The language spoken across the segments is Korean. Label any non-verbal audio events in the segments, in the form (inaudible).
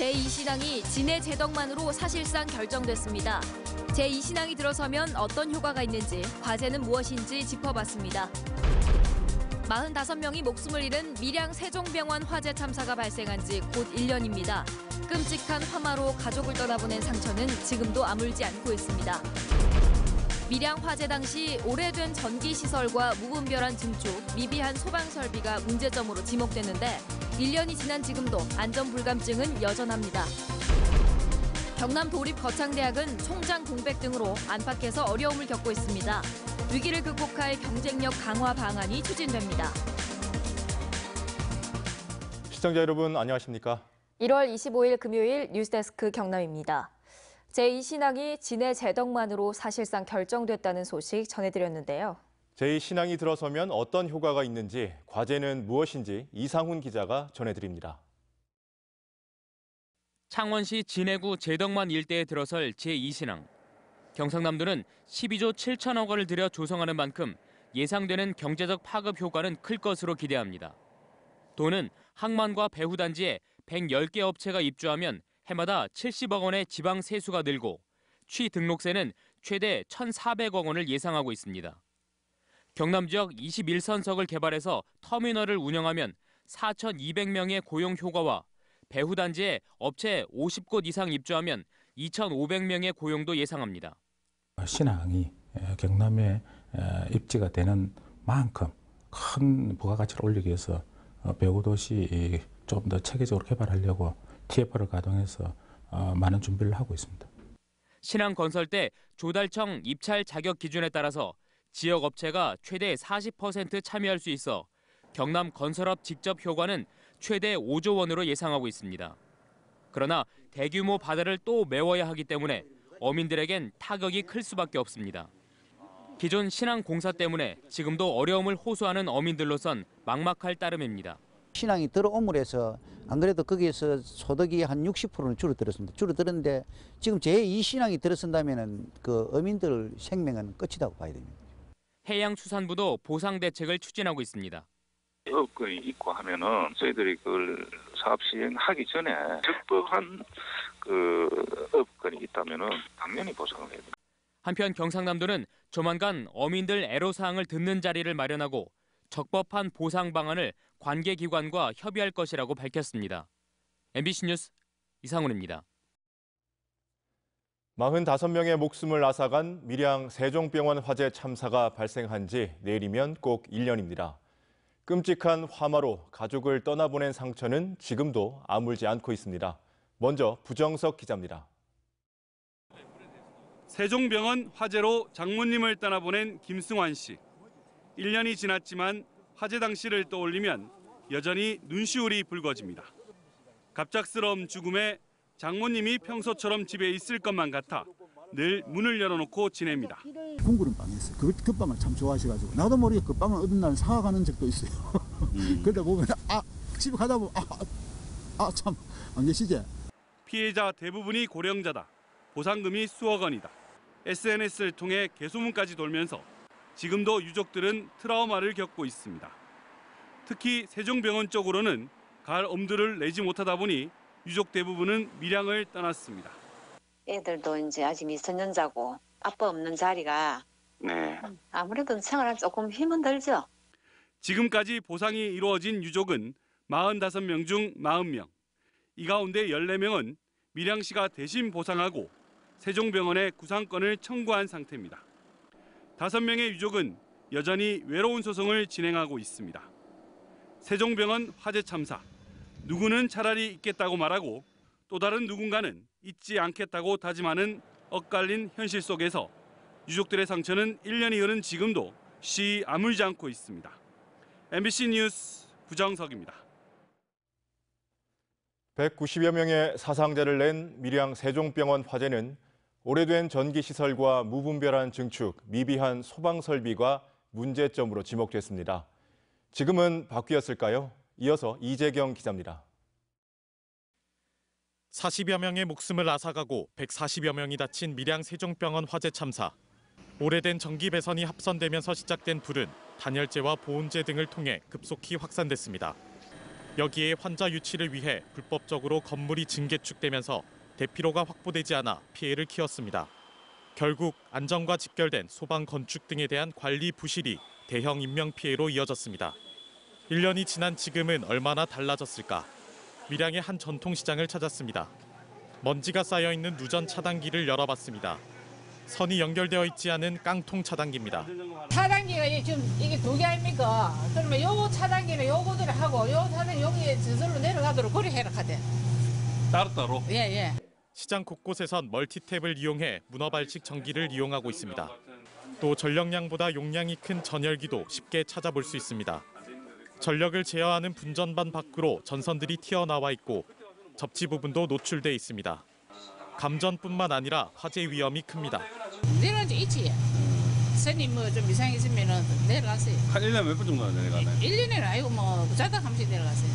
제2신앙이 진해 제덕만으로 사실상 결정됐습니다. 제2신앙이 들어서면 어떤 효과가 있는지, 과제는 무엇인지 짚어봤습니다. 45명이 목숨을 잃은 밀양 세종병원 화재 참사가 발생한 지 곧 1년입니다. 끔찍한 화마로 가족을 떠나보낸 상처는 지금도 아물지 않고 있습니다. 밀양 화재 당시 오래된 전기시설과 무분별한 증축, 미비한 소방 설비가 문제점으로 지목됐는데 1년이 지난 지금도 안전 불감증은 여전합니다. 경남 도립 거창대학은 총장 공백 등으로 안팎에서 어려움을 겪고 있습니다. 위기를 극복할 경쟁력 강화 방안이 추진됩니다. 시청자 여러분 안녕하십니까? 1월 25일 금요일 뉴스데스크 경남입니다. 제2신학이 진해 제덕만으로 사실상 결정됐다는 소식 전해드렸는데요. 제2신앙이 들어서면 어떤 효과가 있는지, 과제는 무엇인지 이상훈 기자가 전해드립니다. 창원시 진해구 제덕만 일대에 들어설 제2신앙. 경상남도는 12조 7천억 원을 들여 조성하는 만큼 예상되는 경제적 파급 효과는 클 것으로 기대합니다. 돈은 항만과 배후단지에 110개 업체가 입주하면 해마다 70억 원의 지방 세수가 늘고 취 등록세는 최대 1,400억 원을 예상하고 있습니다. 경남 지역 21선석을 개발해서 터미널을 운영하면 4,200명의 고용 효과와 배후 단지에 업체 50곳 이상 입주하면 2,500명의 고용도 예상합니다. 신항이 경남에 입지가 되는 만큼 큰 부가가치를 올리기 위해서 어, 배후 도시 조더 체계적으로 개발하려고 TF를 가동해서 어, 많은 준비를 하고 있습니다. 신항건설 때 조달청 입찰 자격 기준에 따라서 지역 업체가 최대 40% 참여할 수 있어 경남 건설업 직접 효과는 최대 5조 원으로 예상하고 있습니다. 그러나 대규모 바다를 또 메워야 하기 때문에 어민들에겐 타격이 클 수밖에 없습니다. 기존 신항공사 때문에 지금도 어려움을 호소하는 어민들로선 막막할 따름입니다. 신항이 들어옴으로서 안 그래도 거기에서 소득이 한 60%는 줄어들었습니다. 줄어들었는데 지금 제2신항이 들어선다면 그 어민들 생명은 끝이라고 봐야 됩니다. 해양수산부도 보상 대책을 추진하고 있습니다. 어업이 있고 하면은 저희들이 그 사업 시행하기 전에 적법한 그업권이 있다면은 당연히 보상을 해야 됩니다. 한편 경상남도는 조만간 어민들 애로사항을 듣는 자리를 마련하고 적법한 보상 방안을 관계기관과 협의할 것이라고 밝혔습니다. MBC 뉴스 이상훈입니다. 45명의 목숨을 앗아간 밀양 세종병원 화재 참사가 발생한 지 내일이면 꼭 1년입니다. 끔찍한 화마로 가족을 떠나보낸 상처는 지금도 아물지 않고 있습니다. 먼저 부정석 기자입니다. 세종병원 화재로 장모님을 떠나보낸 김승환 씨. 1년이 지났지만 화재 당시를 떠올리면 여전히 눈시울이 붉어집니다. 갑작스러운 죽음에 장모님이 평소처럼 집에 있을 것만 같아 늘 문을 열어놓고 지냅니다. 궁구름 빵이었어요. 그, 그 빵을 참 좋아하셔가지고 나도 모르게 그 빵을 어느 날 사가는 적도 있어요. (laughs) 음. 그러다 보면 아 집에 가다 보면 아참안 아, 아 계시지? 피해자 대부분이 고령자다. 보상금이 수억 원이다. SNS를 통해 개소문까지 돌면서 지금도 유족들은 트라우마를 겪고 있습니다. 특히 세종병원 쪽으로는 갈 엄두를 내지 못하다 보니 유족 대부분은 밀양을 떠났습니다. 애들도 이제 아직 미성년자고 아빠 없는 자리가 네. 아무래도 생활할 조금 힘은 들죠. 지금까지 보상이 이루어진 유족은 45명 중 40명. 이 가운데 14명은 밀양 씨가 대신 보상하고 세종병원에 구상권을 청구한 상태입니다. 5명의 유족은 여전히 외로운 소송을 진행하고 있습니다. 세종병원 화재 참사 누구는 차라리 있겠다고 말하고 또 다른 누군가는 잊지 않겠다고 다짐하는 엇갈린 현실 속에서 유족들의 상처는 1년이 흐른 지금도 시 아물지 않고 있습니다. MBC 뉴스 부정석입니다. 190여 명의 사상자를 낸 밀양 세종병원 화재는 오래된 전기시설과 무분별한 증축, 미비한 소방설비가 문제점으로 지목됐습니다. 지금은 바뀌었을까요? 이어서 이재경 기자입니다. 40여 명의 목숨을 앗아가고 140여 명이 다친 밀양 세종병원 화재 참사. 오래된 전기 배선이 합선되면서 시작된 불은 단열재와 보온재 등을 통해 급속히 확산됐습니다. 여기에 환자 유치를 위해 불법적으로 건물이 증개축되면서 대피로가 확보되지 않아 피해를 키웠습니다. 결국 안전과 직결된 소방 건축 등에 대한 관리 부실이 대형 인명 피해로 이어졌습니다. 1년이 지난 지금은 얼마나 달라졌을까? 밀양의 한 전통시장을 찾았습니다. 먼지가 쌓여 있는 누전 차단기를 열어봤습니다. 선이 연결되어 있지 않은 깡통 차단기입니다. 차단기가 지금 이게 두개 아닙니까? 그러면 요 차단기는 요거대 하고 요차단 여기 저절로 내려가도록 그리 해라 카대. 따로따로? 예, 예. 시장 곳곳에선 멀티탭을 이용해 문어발식 전기를 이용하고 있습니다. 또 전력량보다 용량이 큰 전열기도 쉽게 찾아볼 수 있습니다. 전력을 제어하는 분전반 밖으로 전선들이 튀어나와 있고 접지 부분도 노출돼 있습니다. 감전뿐만 아니라 화재 위험이 큽니다. 내려앉 있지. 선님 뭐좀 이상했으면 내려가세요. 한 1년 몇분 정도 내려가나요? 1년은 아니고 뭐 자다 감시 내려가세요.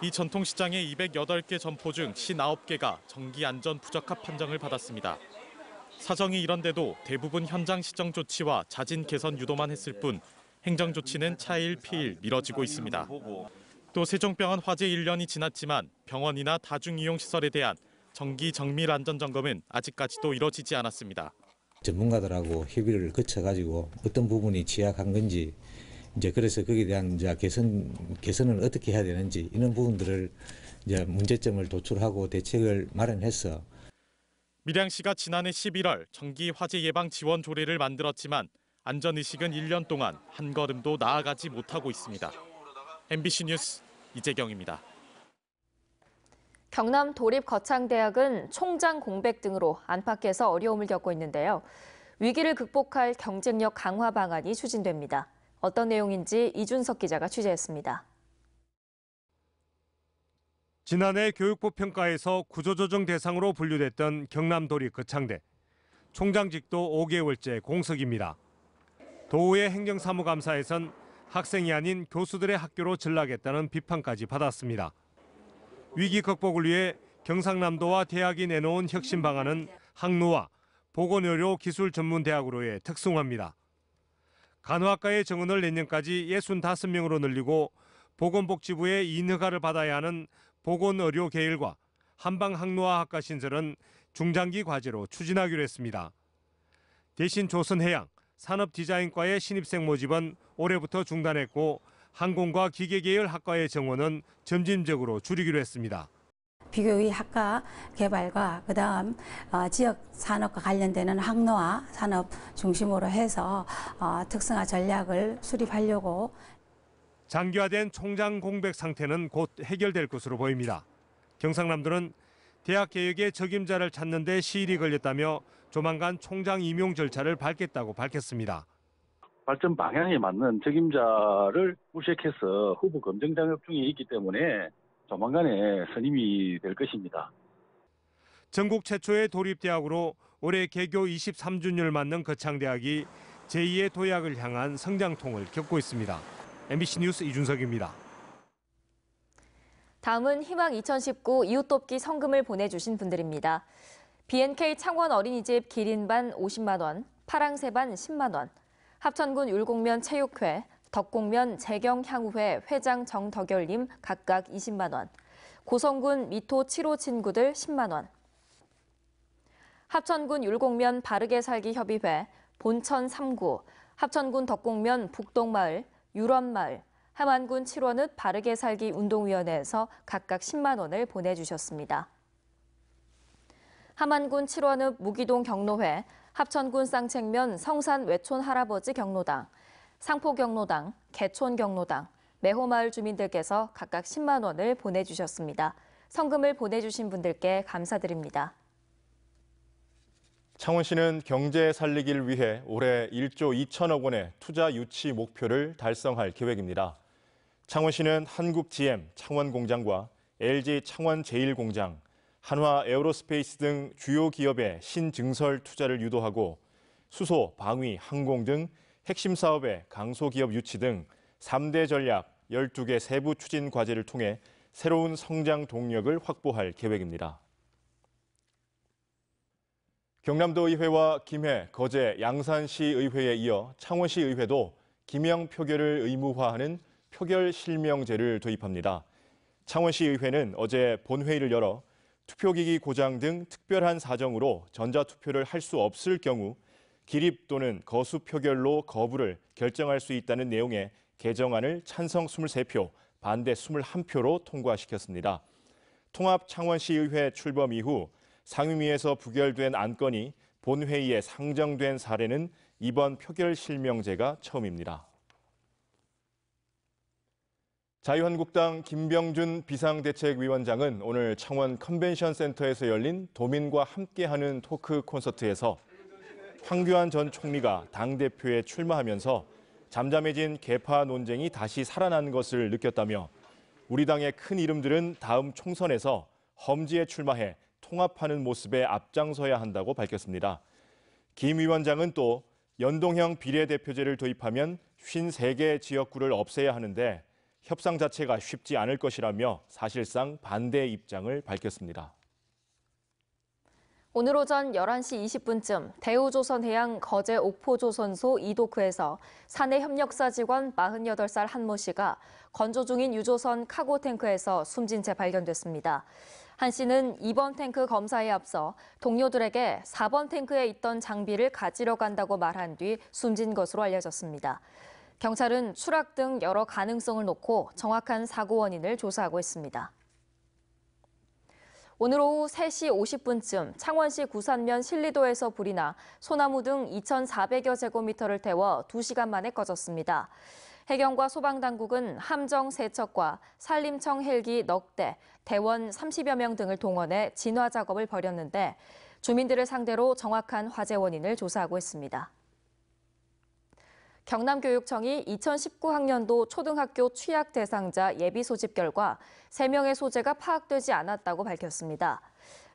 이 전통시장의 208개 점포 중 59개가 전기 안전 부적합 판정을 받았습니다. 사정이 이런데도 대부분 현장 시정 조치와 자진 개선 유도만 했을 뿐 행정 조치는 차일 피일 미뤄지고 있습니다. 또 세종병원 화재 1년이 지났지만 병원이나 다중이용 시설에 대한 정기 정밀 안전 점검은 아직까지도 이뤄지지 않았습니다. 전문가들하고 협의를 거쳐 가지고 어떤 부분이 취약한 건지 이제 그래서 거기에 대한 이제 개선 개선을 어떻게 해야 되는지 이런 부분들을 이제 문제점을 도출하고 대책을 마련해서 밀양 시가 지난해 11월 정기 화재 예방 지원 조례를 만들었지만 안전의식은 1년 동안 한 걸음도 나아가지 못하고 있습니다. MBC 뉴스 이재경입니다. 경남 도립거창대학은 총장 공백 등으로 안팎에서 어려움을 겪고 있는데요. 위기를 극복할 경쟁력 강화 방안이 추진됩니다. 어떤 내용인지 이준석 기자가 취재했습니다. 지난해 교육부 평가에서 구조조정 대상으로 분류됐던 경남 도립 거창대. 총장직도 5개월째 공석입니다. 도우의 행정사무감사에선 학생이 아닌 교수들의 학교로 전락했다는 비판까지 받았습니다. 위기 극복을 위해 경상남도와 대학이 내놓은 혁신 방안은 항로와 보건의료기술전문대학으로의 특성화입니다. 간호학과의 정원을 내년까지 65명으로 늘리고 보건복지부의 인허가를 받아야 하는 보건의료 계열과 한방항로화학과 신설은 중장기 과제로 추진하기로 했습니다. 대신 조선해양, 산업 디자인과의 신입생 모집은 올해부터 중단했고 항공과 기계 계열 학과의 정원은 점진적으로 줄이기로 했습니다. 비교의 학과 개발과 그다음 어, 지역 산업과 관련되는 항로와 산업 중심으로 해서 어, 특성화 전략을 수립하려고 장기화된 총장 공백 상태는 곧 해결될 것으로 보입니다. 경상남도는 대학 개혁의 적임자를 찾는 데 시일이 걸렸다며 조만간 총장 임용 절차를 밟겠다고 밝혔습니다. 발전 방향에 맞는 책임자를 구색해서 후보 검증 작업 중에 있기 때문에 조만간에 선임이 될 것입니다. 전국 최초의 도립대학으로 올해 개교 23주년을 맞는 거창대학이 제2의 도약을 향한 성장통을 겪고 있습니다. MBC 뉴스 이준석입니다. 다음은 희망 2019 이웃돕기 성금을 보내주신 분들입니다. BNK 창원 어린이집 기린반 50만 원, 파랑새반 10만 원, 합천군 율곡면 체육회, 덕곡면 재경향후회 회장 정덕열님 각각 20만 원, 고성군 미토 7호 친구들 10만 원, 합천군 율곡면 바르게 살기 협의회, 본천 3구, 합천군 덕곡면 북동마을, 유럽마을, 함안군 7원읍 바르게 살기 운동위원회에서 각각 10만 원을 보내주셨습니다. 함안군 칠원읍 무기동 경로회, 합천군 쌍책면 성산 외촌 할아버지 경로당, 상포 경로당, 개촌 경로당, 매호마을 주민들께서 각각 10만 원을 보내주셨습니다. 성금을 보내주신 분들께 감사드립니다. 창원시는 경제 살리기를 위해 올해 1조 2천억 원의 투자 유치 목표를 달성할 계획입니다. 창원시는 한국GM 창원공장과 LG 창원 제1공장, 한화 에어로스페이스 등 주요 기업의 신증설 투자를 유도하고 수소, 방위, 항공 등 핵심 사업의 강소기업 유치 등 3대 전략 12개 세부 추진 과제를 통해 새로운 성장 동력을 확보할 계획입니다. 경남도의회와 김해, 거제, 양산시의회에 이어 창원시의회도 김영 표결을 의무화하는 표결 실명제를 도입합니다. 창원시의회는 어제 본회의를 열어 투표기기 고장 등 특별한 사정으로 전자투표를 할 수 없을 경우 기립 또는 거수 표결로 거부를 결정할 수 있다는 내용의 개정안을 찬성 23표, 반대 21표로 통과시켰습니다. 통합창원시의회 출범 이후 상임위에서 부결된 안건이 본회의에 상정된 사례는 이번 표결 실명제가 처음입니다. 자유한국당 김병준 비상대책위원장은 오늘 창원 컨벤션 센터에서 열린 도민과 함께하는 토크 콘서트에서 황교안 전 총리가 당대표에 출마하면서 잠잠해진 개파 논쟁이 다시 살아난 것을 느꼈다며 우리 당의 큰 이름들은 다음 총선에서 험지에 출마해 통합하는 모습에 앞장서야 한다고 밝혔습니다. 김 위원장은 또 연동형 비례대표제를 도입하면 53개 지역구를 없애야 하는데 협상 자체가 쉽지 않을 것이라며 사실상 반대 입장을 밝혔습니다. 오늘 오전 11시 20분쯤 대우조선해양 거제 옥포조선소 이도크에서 사내 협력사 직원 48살 한 모 씨가 건조 중인 유조선 카고 탱크에서 숨진 채 발견됐습니다. 한 씨는 2번 탱크 검사에 앞서 동료들에게 4번 탱크에 있던 장비를 가지러 간다고 말한 뒤 숨진 것으로 알려졌습니다. 경찰은 수락 등 여러 가능성을 놓고 정확한 사고 원인을 조사하고 있습니다. 오늘 오후 3시 50분쯤 창원시 구산면 신리도에서 불이 나 소나무 등 2,400여 제곱미터를 태워 2시간 만에 꺼졌습니다. 해경과 소방당국은 함정 3척과 산림청 헬기 넉 대, 대원 30여 명 등을 동원해 진화 작업을 벌였는데 주민들을 상대로 정확한 화재 원인을 조사하고 있습니다. 경남교육청이 2019학년도 초등학교 취약 대상자 예비 소집 결과 3명의 소재가 파악되지 않았다고 밝혔습니다.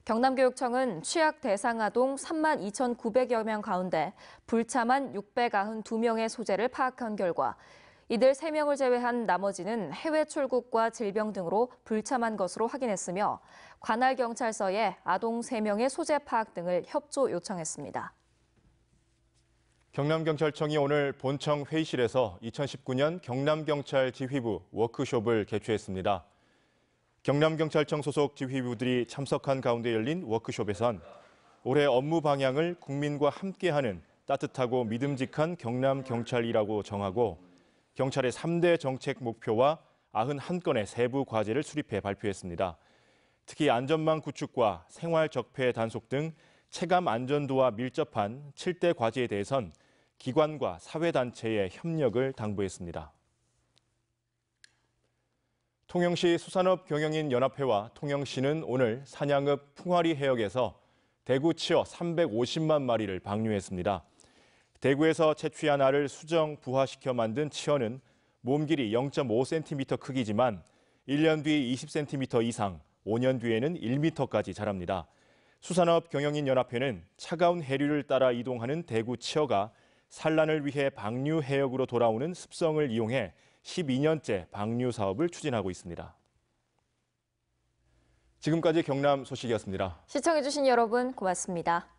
경남교육청은 취약 대상 아동 3만 2,900여 명 가운데 불참한 692명의 소재를 파악한 결과 이들 3명을 제외한 나머지는 해외 출국과 질병 등으로 불참한 것으로 확인했으며 관할 경찰서에 아동 3명의 소재 파악 등을 협조 요청했습니다. 경남경찰청이 오늘 본청 회의실에서 2019년 경남경찰 지휘부 워크숍을 개최했습니다. 경남경찰청 소속 지휘부들이 참석한 가운데 열린 워크숍에선 올해 업무 방향을 국민과 함께하는 따뜻하고 믿음직한 경남경찰이라고 정하고 경찰의 3대 정책 목표와 91건의 세부 과제를 수립해 발표했습니다. 특히 안전망 구축과 생활 적폐 단속 등 체감 안전도와 밀접한 7대 과제에 대해선 기관과 사회단체의 협력을 당부했습니다. 통영시 수산업 경영인 연합회와 통영시는 오늘 산양읍 풍화리 해역에서 대구 치어 350만 마리를 방류했습니다. 대구에서 채취한 알을 수정 부화시켜 만든 치어는 몸 길이 0.5cm 크기지만 1년 뒤 20cm 이상, 5년 뒤에는 1m까지 자랍니다. 수산업 경영인 연합회는 차가운 해류를 따라 이동하는 대구 치어가 산란을 위해 방류 해역으로 돌아오는 습성을 이용해 12년째 방류 사업을 추진하고 있습니다. 지금까지 경남 소식이었습니다. 시청해주신 여러분 고맙습니다.